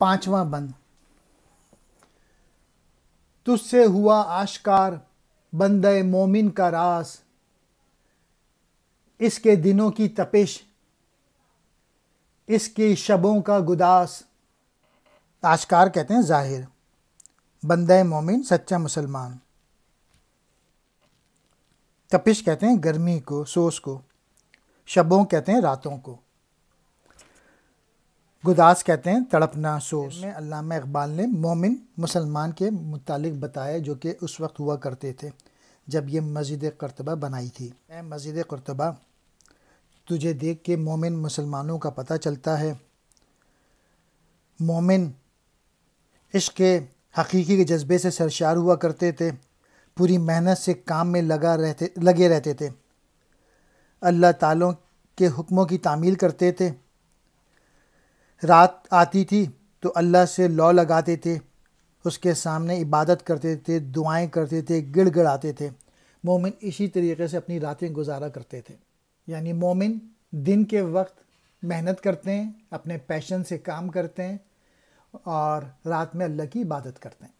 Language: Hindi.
पांचवा बंद तुझसे हुआ आशकार बंदे मोमिन का रास इसके दिनों की तपिश इसकी शबों का गुदास आशकार कहते हैं जाहिर बंदे मोमिन सच्चा मुसलमान तपिश कहते हैं गर्मी को सोस को शबों कहते हैं रातों को गुदास कहते हैं तड़पना सोच में अल्लामा इकबाल ने मोमिन मुसलमान के मुतालिक बताया जो कि उस वक्त हुआ करते थे जब ये मस्जिद करतबा बनाई थी मस्जिद करतबा तुझे देख के मोमिन मुसलमानों का पता चलता है मोमिन इश्क हकीकी के जज्बे से सरशार हुआ करते थे पूरी मेहनत से काम में लगा रहते लगे रहते थे अल्लाह तालों के हुक्मों की तामील करते थे रात आती थी तो अल्लाह से लौ लगाते थे उसके सामने इबादत करते थे दुआएं करते थे गड़ाते थे मोमिन इसी तरीके से अपनी रातें गुजारा करते थे यानी मोमिन दिन के वक्त मेहनत करते हैं अपने पैशन से काम करते हैं और रात में अल्लाह की इबादत करते हैं